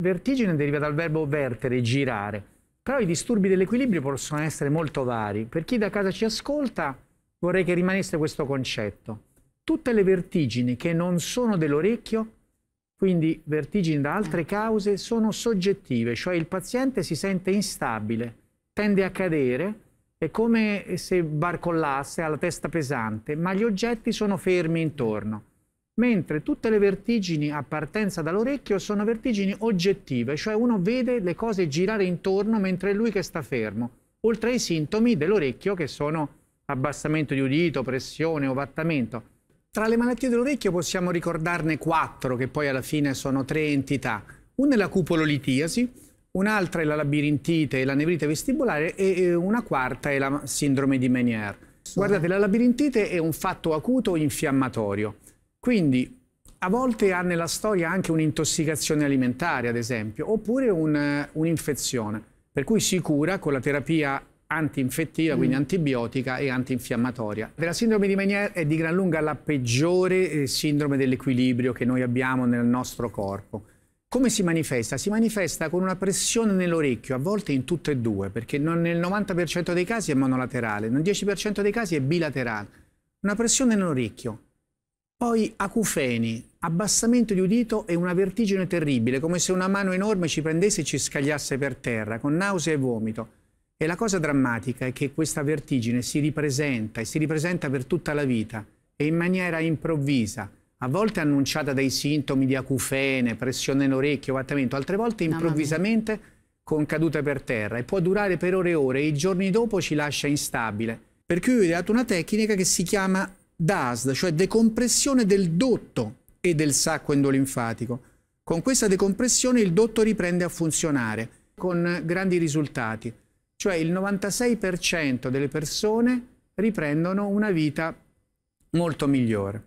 Vertigine deriva dal verbo vertere, girare, però i disturbi dell'equilibrio possono essere molto vari. Per chi da casa ci ascolta vorrei che rimanesse questo concetto. Tutte le vertigini che non sono dell'orecchio, quindi vertigini da altre cause, sono soggettive, cioè il paziente si sente instabile, tende a cadere, è come se barcollasse, ha la testa pesante, ma gli oggetti sono fermi intorno mentre tutte le vertigini a partenza dall'orecchio sono vertigini oggettive, cioè uno vede le cose girare intorno mentre è lui che sta fermo, oltre ai sintomi dell'orecchio che sono abbassamento di udito, pressione, ovattamento. Tra le malattie dell'orecchio possiamo ricordarne quattro, che poi alla fine sono tre entità. Una è la cupololitiasi, un'altra è la labirintite e la nevrite vestibolare e una quarta è la sindrome di Meniere. Guardate, la labirintite è un fatto acuto infiammatorio. Quindi a volte ha nella storia anche un'intossicazione alimentare, ad esempio, oppure eh, un'infezione, un per cui si cura con la terapia antinfettiva, mm. quindi antibiotica e antinfiammatoria. La sindrome di Meniere è di gran lunga la peggiore eh, sindrome dell'equilibrio che noi abbiamo nel nostro corpo. Come si manifesta? Si manifesta con una pressione nell'orecchio, a volte in tutte e due, perché nel 90% dei casi è monolaterale, nel 10% dei casi è bilaterale. Una pressione nell'orecchio poi acufeni, abbassamento di udito e una vertigine terribile, come se una mano enorme ci prendesse e ci scagliasse per terra, con nausea e vomito. E la cosa drammatica è che questa vertigine si ripresenta e si ripresenta per tutta la vita e in maniera improvvisa, a volte annunciata dai sintomi di acufene, pressione nell'orecchio, vattamento, altre volte improvvisamente con cadute per terra e può durare per ore e ore e i giorni dopo ci lascia instabile. Per cui ho ideato una tecnica che si chiama DASD, cioè decompressione del dotto e del sacco endolinfatico. Con questa decompressione il dotto riprende a funzionare con grandi risultati, cioè il 96% delle persone riprendono una vita molto migliore.